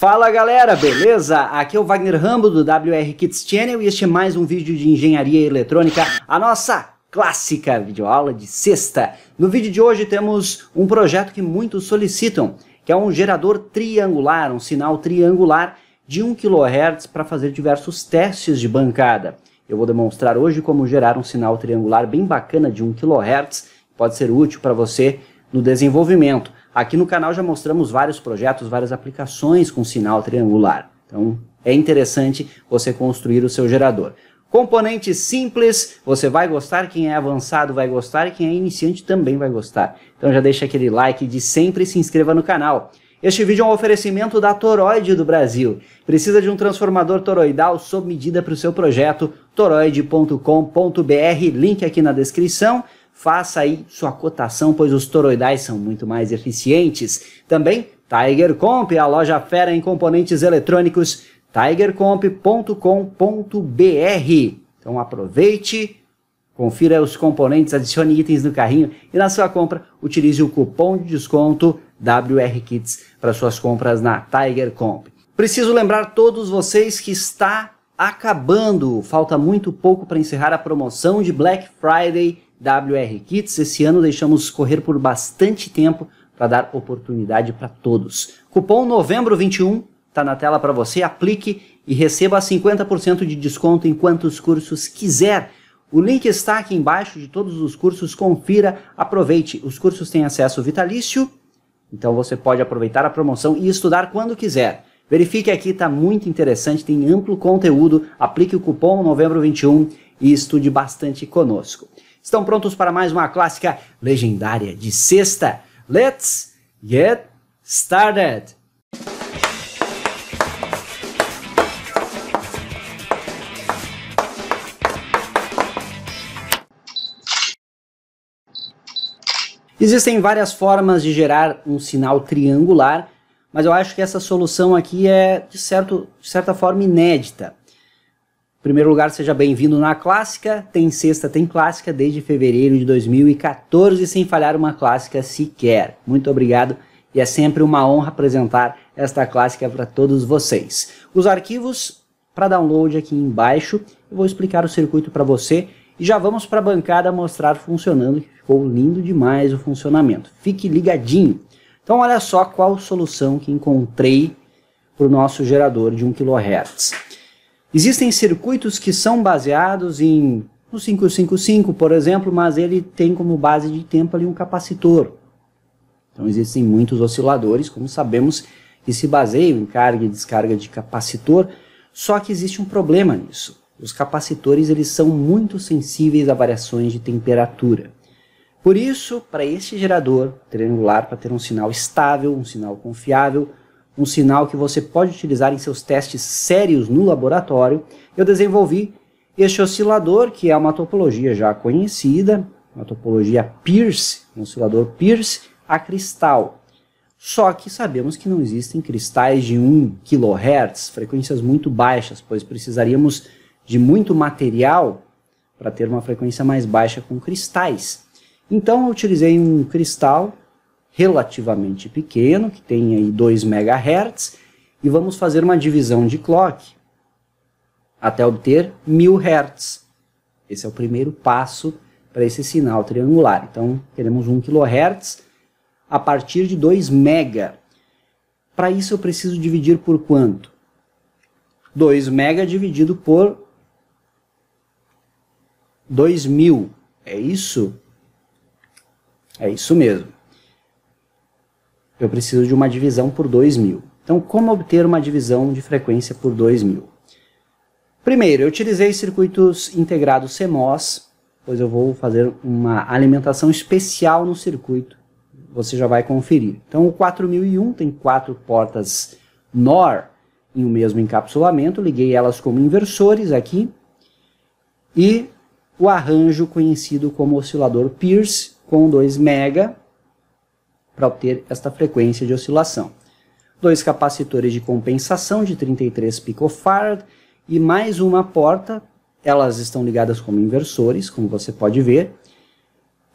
Fala galera, beleza? Aqui é o Wagner Rambo do WR Kids Channel e este é mais um vídeo de engenharia eletrônica, a nossa clássica videoaula de sexta. No vídeo de hoje temos um projeto que muitos solicitam, que é um gerador triangular, um sinal triangular de 1 kHz para fazer diversos testes de bancada. Eu vou demonstrar hoje como gerar um sinal triangular bem bacana de 1 kHz, pode ser útil para você no desenvolvimento. Aqui no canal já mostramos vários projetos, várias aplicações com sinal triangular. Então é interessante você construir o seu gerador. Componente simples, você vai gostar, quem é avançado vai gostar e quem é iniciante também vai gostar. Então já deixa aquele like de sempre e se inscreva no canal. Este vídeo é um oferecimento da Toroide do Brasil. Precisa de um transformador toroidal sob medida para o seu projeto? toroide.com.br, link aqui na descrição faça aí sua cotação, pois os toroidais são muito mais eficientes. Também Tiger Comp, a loja fera em componentes eletrônicos, tigercomp.com.br. Então aproveite, confira os componentes, adicione itens no carrinho e na sua compra utilize o cupom de desconto wrkits para suas compras na Tiger Comp. Preciso lembrar todos vocês que está acabando, falta muito pouco para encerrar a promoção de Black Friday WR Kits. Esse ano deixamos correr por bastante tempo para dar oportunidade para todos. Cupom novembro 21 está na tela para você, aplique e receba 50% de desconto em quantos cursos quiser. O link está aqui embaixo de todos os cursos, confira, aproveite. Os cursos têm acesso vitalício, então você pode aproveitar a promoção e estudar quando quiser. Verifique aqui, está muito interessante, tem amplo conteúdo. Aplique o cupom novembro 21 e estude bastante conosco. Estão prontos para mais uma clássica legendária de sexta? Let's get started! Existem várias formas de gerar um sinal triangular, mas eu acho que essa solução aqui é, de, certo, de certa forma, inédita. Em primeiro lugar, seja bem-vindo na Clássica. Tem sexta, tem Clássica desde fevereiro de 2014, sem falhar uma Clássica sequer. Muito obrigado e é sempre uma honra apresentar esta Clássica para todos vocês. Os arquivos para download aqui embaixo, eu vou explicar o circuito para você e já vamos para a bancada mostrar funcionando, que ficou lindo demais o funcionamento. Fique ligadinho. Então olha só qual solução que encontrei para o nosso gerador de 1 kHz. Existem circuitos que são baseados em no 555, por exemplo, mas ele tem como base de tempo ali um capacitor. Então existem muitos osciladores, como sabemos, que se baseiam em carga e descarga de capacitor, só que existe um problema nisso. Os capacitores eles são muito sensíveis a variações de temperatura. Por isso, para este gerador triangular, para ter um sinal estável, um sinal confiável, um sinal que você pode utilizar em seus testes sérios no laboratório, eu desenvolvi este oscilador, que é uma topologia já conhecida, uma topologia Peirce, um oscilador Peirce a cristal. Só que sabemos que não existem cristais de 1 kHz, frequências muito baixas, pois precisaríamos de muito material para ter uma frequência mais baixa com cristais. Então eu utilizei um cristal relativamente pequeno, que tem aí 2 MHz, e vamos fazer uma divisão de clock até obter 1000 Hz. Esse é o primeiro passo para esse sinal triangular. Então, queremos 1 kHz a partir de 2 mega. Para isso eu preciso dividir por quanto? 2 mega dividido por 2000. É isso? É isso mesmo eu preciso de uma divisão por 2.000. Então, como obter uma divisão de frequência por 2.000? Primeiro, eu utilizei circuitos integrados CMOS, pois eu vou fazer uma alimentação especial no circuito, você já vai conferir. Então, o 4001 tem quatro portas NOR em o um mesmo encapsulamento, liguei elas como inversores aqui, e o arranjo conhecido como oscilador Pierce com 2 mega para obter esta frequência de oscilação. Dois capacitores de compensação de 33 picofarad e mais uma porta, elas estão ligadas como inversores, como você pode ver,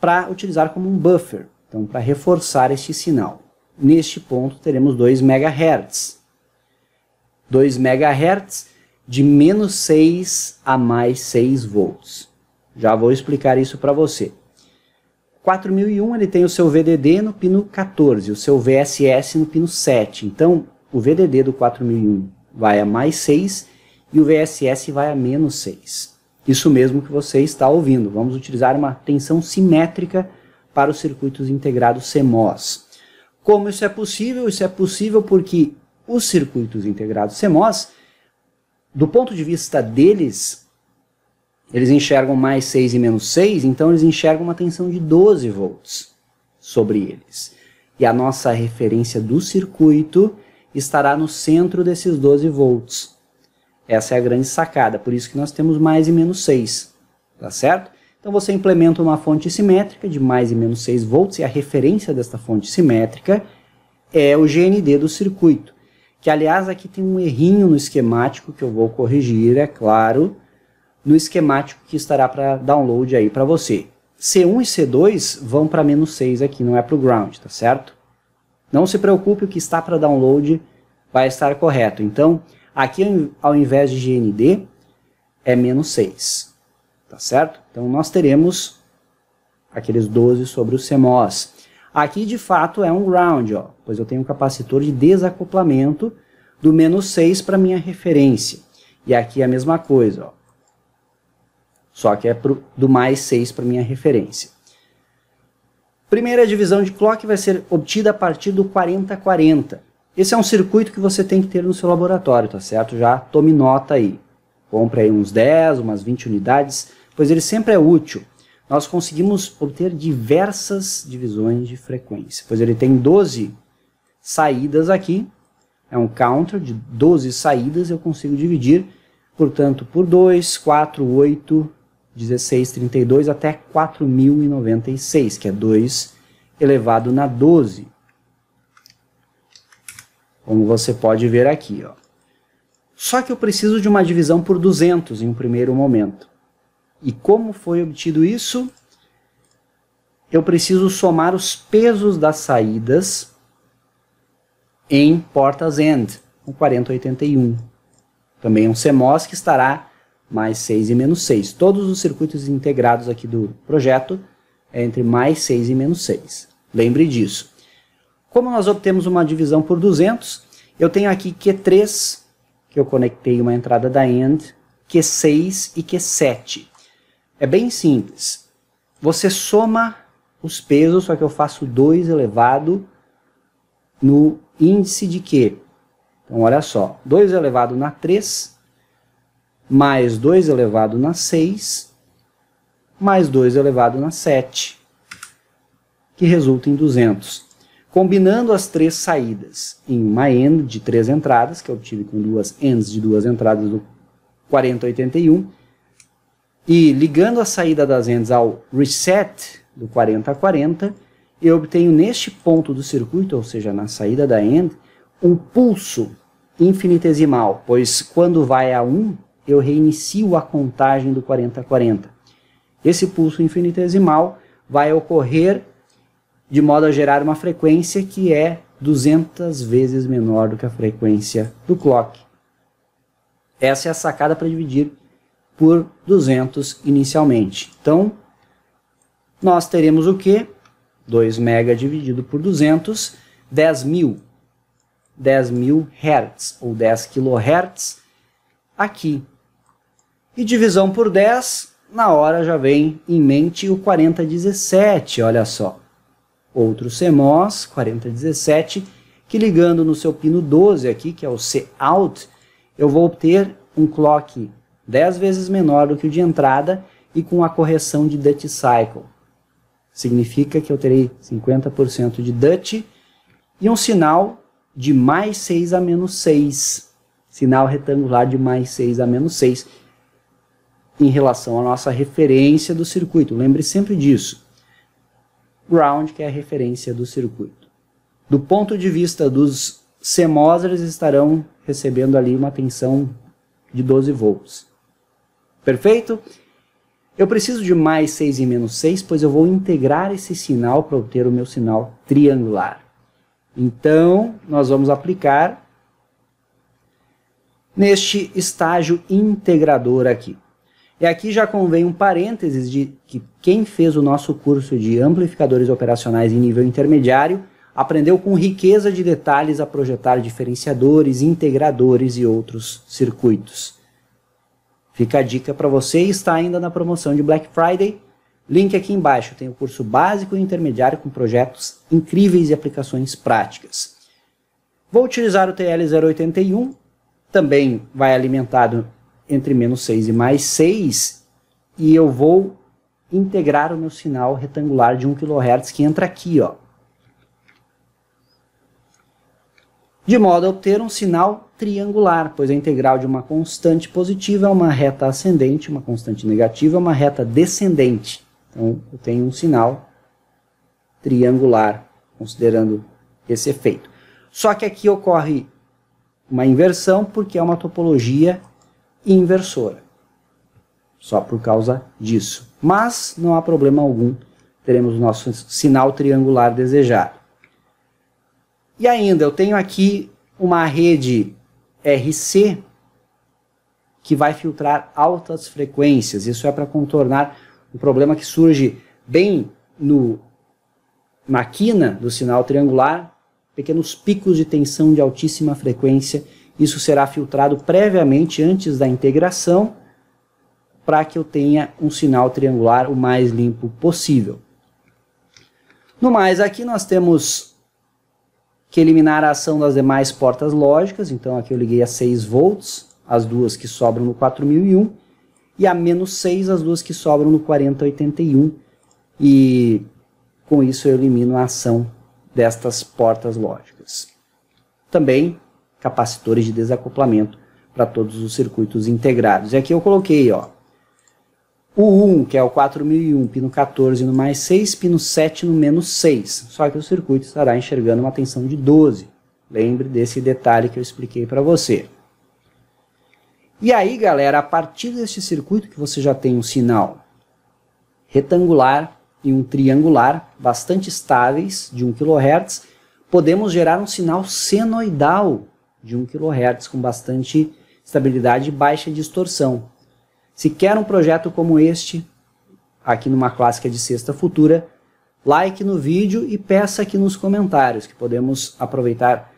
para utilizar como um buffer, então para reforçar este sinal. Neste ponto teremos 2 MHz. 2 MHz de menos 6 a mais 6 volts. Já vou explicar isso para você. 4001 ele tem o seu VDD no pino 14, o seu VSS no pino 7. Então, o VDD do 4001 vai a mais 6 e o VSS vai a menos 6. Isso mesmo que você está ouvindo. Vamos utilizar uma tensão simétrica para os circuitos integrados CMOS. Como isso é possível? Isso é possível porque os circuitos integrados CMOS, do ponto de vista deles, eles enxergam mais 6 e menos 6, então eles enxergam uma tensão de 12 volts sobre eles. E a nossa referência do circuito estará no centro desses 12 volts. Essa é a grande sacada, por isso que nós temos mais e menos 6, tá certo? Então você implementa uma fonte simétrica de mais e menos 6 volts, e a referência desta fonte simétrica é o GND do circuito. Que, aliás, aqui tem um errinho no esquemático que eu vou corrigir, é claro, no esquemático que estará para download aí para você. C1 e C2 vão para menos 6 aqui, não é para o ground, tá certo? Não se preocupe, o que está para download vai estar correto. Então, aqui ao invés de GND, é menos 6, tá certo? Então, nós teremos aqueles 12 sobre o CMOS. Aqui, de fato, é um ground, ó, pois eu tenho um capacitor de desacoplamento do menos 6 para minha referência. E aqui é a mesma coisa, ó. Só que é pro, do mais 6 para minha referência. Primeira divisão de clock vai ser obtida a partir do 4040. Esse é um circuito que você tem que ter no seu laboratório, tá certo? Já tome nota aí. Compre aí uns 10, umas 20 unidades, pois ele sempre é útil. Nós conseguimos obter diversas divisões de frequência, pois ele tem 12 saídas aqui. É um counter de 12 saídas, eu consigo dividir, portanto, por 2, 4, 8, 1632 até 4096, que é 2 elevado na 12. Como você pode ver aqui. Ó. Só que eu preciso de uma divisão por 200 em um primeiro momento. E como foi obtido isso? Eu preciso somar os pesos das saídas em portas end, o 4081. Também um CMOS que estará mais 6 e menos 6. Todos os circuitos integrados aqui do projeto é entre mais 6 e menos 6. Lembre disso. Como nós obtemos uma divisão por 200, eu tenho aqui Q3, que eu conectei uma entrada da AND, Q6 e Q7. É bem simples. Você soma os pesos, só que eu faço 2 elevado no índice de Q. Então, olha só, 2 elevado na 3 mais 2 elevado na 6, mais 2 elevado na 7, que resulta em 200. Combinando as três saídas em uma end de três entradas, que eu obtive com duas ends de duas entradas do 4081, e ligando a saída das ends ao reset do 4040, eu obtenho neste ponto do circuito, ou seja, na saída da end, um pulso infinitesimal, pois quando vai a 1, eu reinicio a contagem do 40-40. Esse pulso infinitesimal vai ocorrer de modo a gerar uma frequência que é 200 vezes menor do que a frequência do clock. Essa é a sacada para dividir por 200 inicialmente. Então, nós teremos o que? 2 mega dividido por 200, 10 mil. 10 mil hertz ou 10 kilohertz aqui e divisão por 10, na hora já vem em mente o 4017, olha só. Outro CMOS 4017, que ligando no seu pino 12 aqui, que é o Cout, eu vou obter um clock 10 vezes menor do que o de entrada e com a correção de Dutch Cycle. Significa que eu terei 50% de Dutch e um sinal de mais 6 a menos 6. Sinal retangular de mais 6 a menos 6 em relação à nossa referência do circuito. Lembre sempre disso. Ground, que é a referência do circuito. Do ponto de vista dos CMOS, eles estarão recebendo ali uma tensão de 12 volts. Perfeito? Eu preciso de mais 6 e menos 6, pois eu vou integrar esse sinal para obter o meu sinal triangular. Então, nós vamos aplicar neste estágio integrador aqui. E aqui já convém um parênteses de que quem fez o nosso curso de amplificadores operacionais em nível intermediário aprendeu com riqueza de detalhes a projetar diferenciadores, integradores e outros circuitos. Fica a dica para você e está ainda na promoção de Black Friday. Link aqui embaixo, tem o curso básico e intermediário com projetos incríveis e aplicações práticas. Vou utilizar o TL081, também vai alimentado entre menos 6 e mais 6, e eu vou integrar o meu sinal retangular de 1 kHz que entra aqui, ó. De modo a obter um sinal triangular, pois a integral de uma constante positiva é uma reta ascendente, uma constante negativa é uma reta descendente. Então, eu tenho um sinal triangular, considerando esse efeito. Só que aqui ocorre uma inversão, porque é uma topologia inversora. Só por causa disso. Mas não há problema algum, teremos o nosso sinal triangular desejado. E ainda, eu tenho aqui uma rede RC que vai filtrar altas frequências. Isso é para contornar um problema que surge bem no, na quina do sinal triangular, pequenos picos de tensão de altíssima frequência isso será filtrado previamente antes da integração para que eu tenha um sinal triangular o mais limpo possível. No mais, aqui nós temos que eliminar a ação das demais portas lógicas, então aqui eu liguei a 6 volts, as duas que sobram no 4001, e a menos 6, as duas que sobram no 4081, e com isso eu elimino a ação destas portas lógicas. Também capacitores de desacoplamento para todos os circuitos integrados. E aqui eu coloquei, ó, o 1, que é o 4001, pino 14 no mais 6, pino 7 no menos 6. Só que o circuito estará enxergando uma tensão de 12. Lembre desse detalhe que eu expliquei para você. E aí, galera, a partir deste circuito que você já tem um sinal retangular e um triangular bastante estáveis de 1 kHz, podemos gerar um sinal senoidal de 1 kHz com bastante estabilidade e baixa distorção. Se quer um projeto como este, aqui numa clássica de sexta futura, like no vídeo e peça aqui nos comentários, que podemos aproveitar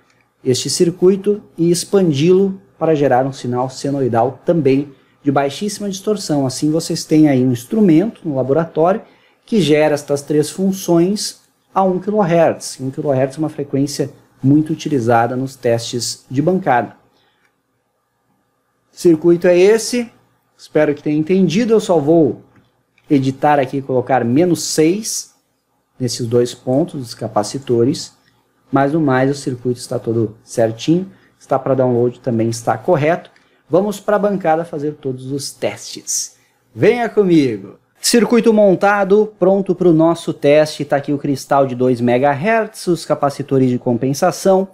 este circuito e expandi-lo para gerar um sinal senoidal também de baixíssima distorção. Assim vocês têm aí um instrumento no laboratório que gera estas três funções a 1 kHz. 1 kHz é uma frequência muito utilizada nos testes de bancada. Circuito é esse, espero que tenha entendido, eu só vou editar aqui e colocar menos 6 nesses dois pontos dos capacitores, mas no mais o circuito está todo certinho, está para download também está correto. Vamos para a bancada fazer todos os testes. Venha comigo! Circuito montado, pronto para o nosso teste. Está aqui o cristal de 2 MHz, os capacitores de compensação,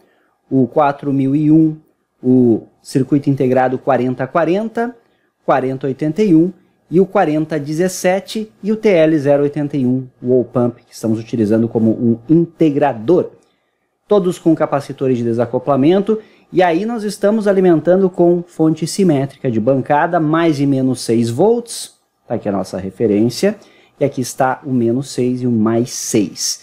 o 4001, o circuito integrado 4040, 4081 e o 4017 e o TL081 wall pump, que estamos utilizando como um integrador. Todos com capacitores de desacoplamento e aí nós estamos alimentando com fonte simétrica de bancada, mais e menos 6 volts, Está aqui a nossa referência. E aqui está o menos 6 e o mais 6.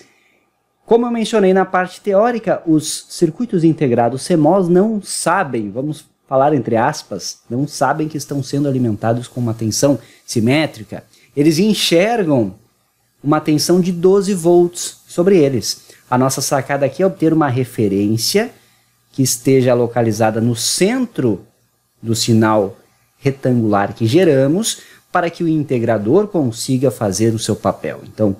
Como eu mencionei na parte teórica, os circuitos integrados CMOS não sabem, vamos falar entre aspas, não sabem que estão sendo alimentados com uma tensão simétrica. Eles enxergam uma tensão de 12 volts sobre eles. A nossa sacada aqui é obter uma referência que esteja localizada no centro do sinal retangular que geramos para que o integrador consiga fazer o seu papel. Então,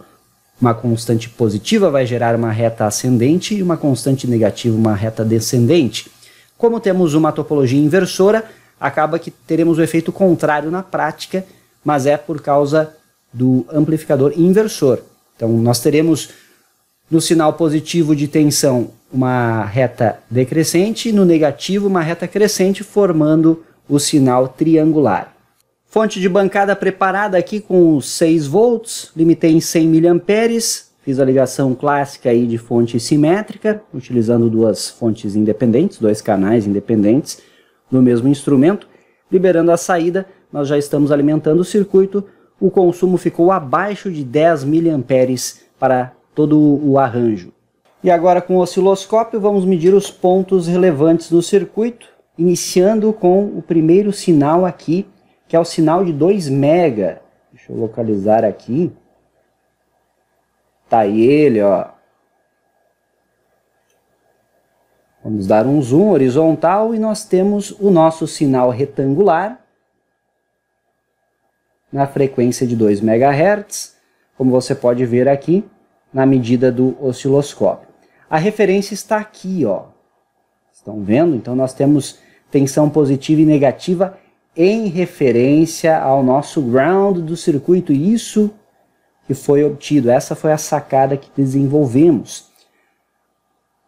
uma constante positiva vai gerar uma reta ascendente e uma constante negativa uma reta descendente. Como temos uma topologia inversora, acaba que teremos o efeito contrário na prática, mas é por causa do amplificador inversor. Então, nós teremos no sinal positivo de tensão uma reta decrescente, e no negativo uma reta crescente, formando o sinal triangular. Fonte de bancada preparada aqui com 6 volts, limitei em 100 mA. Fiz a ligação clássica aí de fonte simétrica, utilizando duas fontes independentes, dois canais independentes do mesmo instrumento. Liberando a saída, nós já estamos alimentando o circuito. O consumo ficou abaixo de 10 mA para todo o arranjo. E agora com o osciloscópio vamos medir os pontos relevantes no circuito, iniciando com o primeiro sinal aqui que é o sinal de 2 mega. Deixa eu localizar aqui. Tá aí ele, ó. Vamos dar um zoom horizontal e nós temos o nosso sinal retangular na frequência de 2 MHz, como você pode ver aqui na medida do osciloscópio. A referência está aqui, ó. Estão vendo? Então nós temos tensão positiva e negativa em referência ao nosso ground do circuito, isso que foi obtido, essa foi a sacada que desenvolvemos.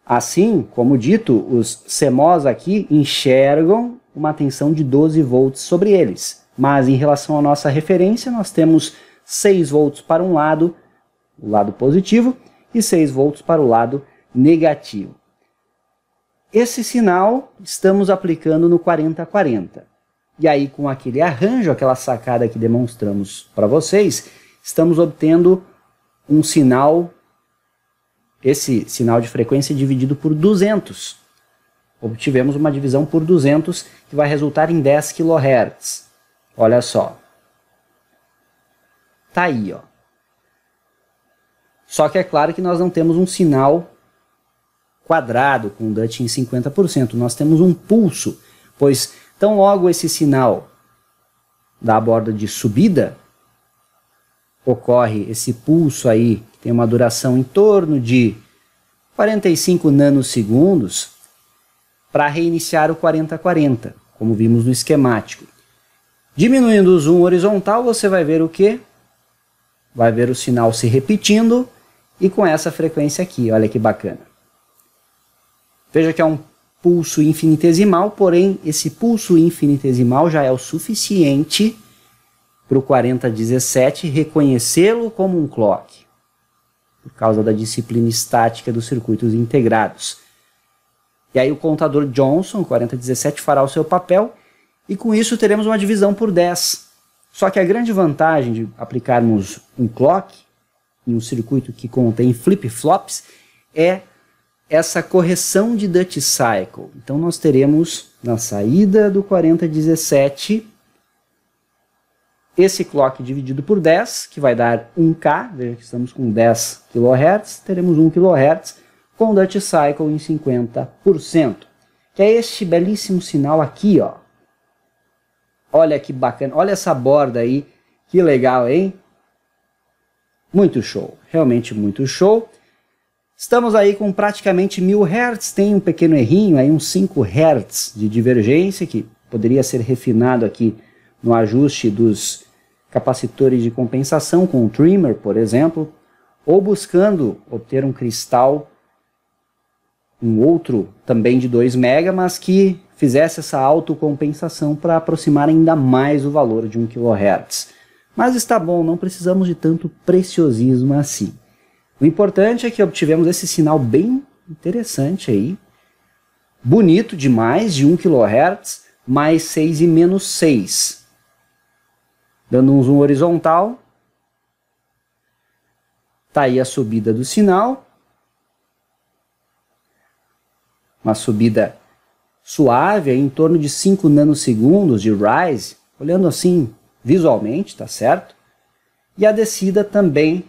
Assim, como dito, os CMOS aqui enxergam uma tensão de 12 volts sobre eles, mas em relação à nossa referência, nós temos 6 volts para um lado, o lado positivo, e 6 volts para o lado negativo. Esse sinal estamos aplicando no 4040. E aí, com aquele arranjo, aquela sacada que demonstramos para vocês, estamos obtendo um sinal, esse sinal de frequência é dividido por 200. Obtivemos uma divisão por 200 que vai resultar em 10 kHz. Olha só. Tá aí, ó. Só que é claro que nós não temos um sinal quadrado com Dutch em 50%, nós temos um pulso, pois Tão logo esse sinal da borda de subida, ocorre esse pulso aí, que tem uma duração em torno de 45 nanosegundos, para reiniciar o 40 40 como vimos no esquemático. Diminuindo o zoom horizontal, você vai ver o que? Vai ver o sinal se repetindo e com essa frequência aqui, olha que bacana. Veja que é um pulso infinitesimal, porém esse pulso infinitesimal já é o suficiente para o 4017 reconhecê-lo como um clock, por causa da disciplina estática dos circuitos integrados. E aí o contador Johnson 4017 fará o seu papel e com isso teremos uma divisão por 10. Só que a grande vantagem de aplicarmos um clock em um circuito que contém flip-flops é essa correção de Dutch Cycle. Então nós teremos na saída do 4017 esse clock dividido por 10, que vai dar 1K, veja que estamos com 10 kHz, teremos 1 kHz com Dutch Cycle em 50%, que é este belíssimo sinal aqui, ó. Olha que bacana, olha essa borda aí, que legal, hein? Muito show, realmente muito show. Estamos aí com praticamente 1000 Hz, tem um pequeno errinho, aí uns 5 Hz de divergência, que poderia ser refinado aqui no ajuste dos capacitores de compensação, com o trimmer, por exemplo, ou buscando obter um cristal, um outro também de 2 mega, mas que fizesse essa autocompensação para aproximar ainda mais o valor de 1 kHz. Mas está bom, não precisamos de tanto preciosismo assim. O importante é que obtivemos esse sinal bem interessante aí, bonito demais, de 1 kHz, mais 6 e menos 6. Dando um zoom horizontal, tá aí a subida do sinal. Uma subida suave, em torno de 5 nanosegundos de rise, olhando assim visualmente, tá certo? E a descida também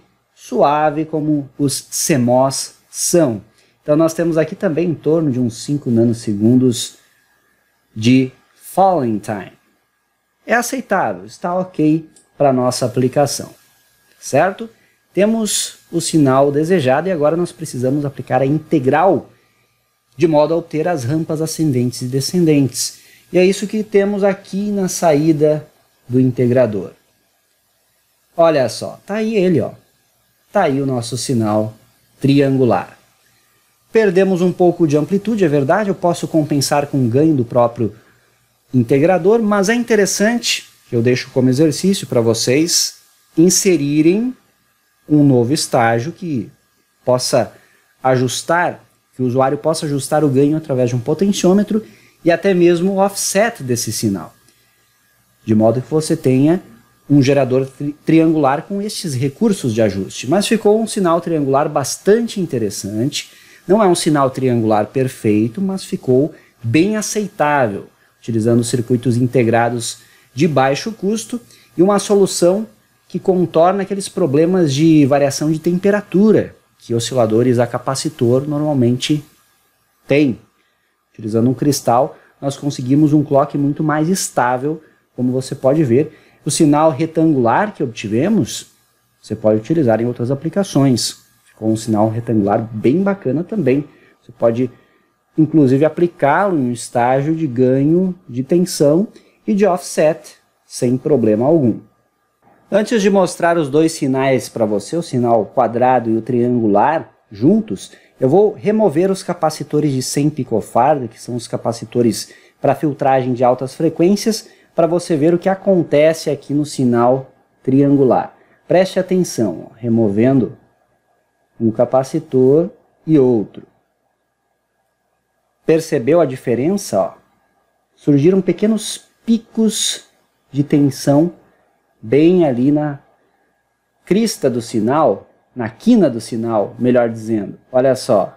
suave como os CMOS são. Então nós temos aqui também em torno de uns 5 nanosegundos de falling time. É aceitável, está ok para nossa aplicação, certo? Temos o sinal desejado e agora nós precisamos aplicar a integral de modo a obter as rampas ascendentes e descendentes. E é isso que temos aqui na saída do integrador. Olha só, tá aí ele, ó. Está aí o nosso sinal triangular. Perdemos um pouco de amplitude, é verdade, eu posso compensar com o ganho do próprio integrador, mas é interessante, eu deixo como exercício para vocês, inserirem um novo estágio que possa ajustar, que o usuário possa ajustar o ganho através de um potenciômetro e até mesmo o offset desse sinal, de modo que você tenha um gerador tri triangular com estes recursos de ajuste, mas ficou um sinal triangular bastante interessante. Não é um sinal triangular perfeito, mas ficou bem aceitável, utilizando circuitos integrados de baixo custo e uma solução que contorna aqueles problemas de variação de temperatura que osciladores a capacitor normalmente têm. Utilizando um cristal, nós conseguimos um clock muito mais estável, como você pode ver, o sinal retangular que obtivemos, você pode utilizar em outras aplicações. Ficou um sinal retangular bem bacana também. Você pode, inclusive, aplicá-lo em um estágio de ganho de tensão e de offset sem problema algum. Antes de mostrar os dois sinais para você, o sinal quadrado e o triangular juntos, eu vou remover os capacitores de 100 picofarad, que são os capacitores para filtragem de altas frequências, para você ver o que acontece aqui no sinal triangular. Preste atenção, ó, removendo um capacitor e outro. Percebeu a diferença? Ó? Surgiram pequenos picos de tensão bem ali na crista do sinal, na quina do sinal, melhor dizendo. Olha só.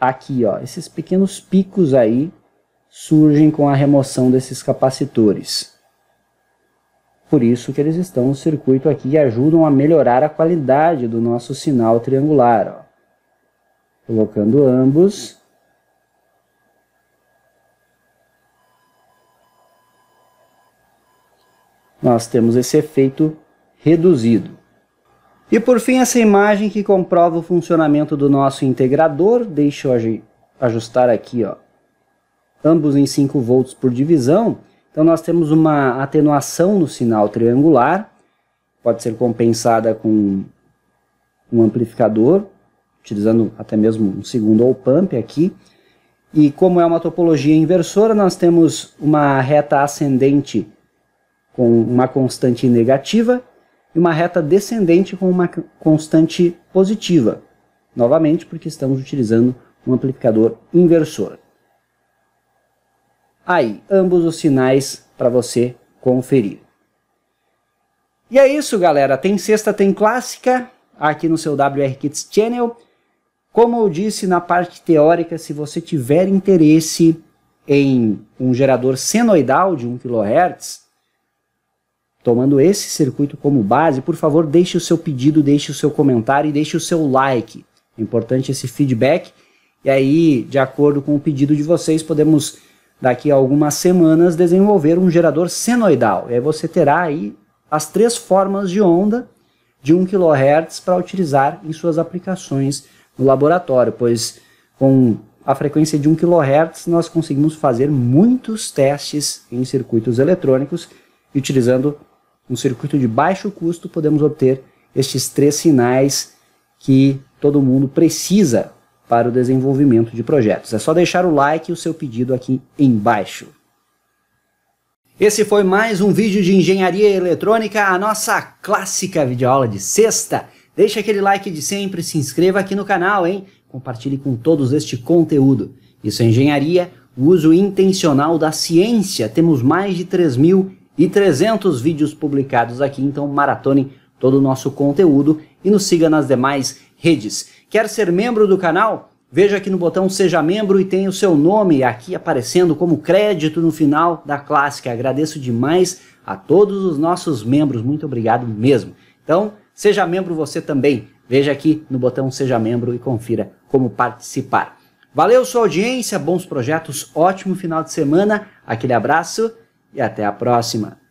Aqui, ó, esses pequenos picos aí surgem com a remoção desses capacitores. Por isso que eles estão no circuito aqui e ajudam a melhorar a qualidade do nosso sinal triangular. Ó. Colocando ambos. Nós temos esse efeito reduzido. E por fim, essa imagem que comprova o funcionamento do nosso integrador. Deixa eu ajustar aqui, ó, ambos em 5 volts por divisão, então nós temos uma atenuação no sinal triangular, pode ser compensada com um amplificador, utilizando até mesmo um segundo op pump aqui. E como é uma topologia inversora, nós temos uma reta ascendente com uma constante negativa e uma reta descendente com uma constante positiva. Novamente, porque estamos utilizando um amplificador inversor aí ambos os sinais para você conferir. E é isso, galera. Tem sexta, tem clássica aqui no seu WR Kids Channel. Como eu disse na parte teórica, se você tiver interesse em um gerador senoidal de 1 kHz, tomando esse circuito como base, por favor, deixe o seu pedido, deixe o seu comentário e deixe o seu like. É importante esse feedback. E aí, de acordo com o pedido de vocês, podemos daqui a algumas semanas, desenvolver um gerador senoidal. E aí você terá aí as três formas de onda de 1 kHz para utilizar em suas aplicações no laboratório, pois com a frequência de 1 kHz nós conseguimos fazer muitos testes em circuitos eletrônicos e utilizando um circuito de baixo custo podemos obter estes três sinais que todo mundo precisa para o desenvolvimento de projetos. É só deixar o like e o seu pedido aqui embaixo. Esse foi mais um vídeo de engenharia eletrônica, a nossa clássica videoaula de sexta. Deixa aquele like de sempre, se inscreva aqui no canal, hein? Compartilhe com todos este conteúdo. Isso é engenharia, o uso intencional da ciência. Temos mais de 3.300 vídeos publicados aqui, então maratone todo o nosso conteúdo e nos siga nas demais redes. Quer ser membro do canal? Veja aqui no botão Seja Membro e tem o seu nome aqui aparecendo como crédito no final da clássica. Agradeço demais a todos os nossos membros, muito obrigado mesmo. Então, seja membro você também. Veja aqui no botão Seja Membro e confira como participar. Valeu sua audiência, bons projetos, ótimo final de semana, aquele abraço e até a próxima.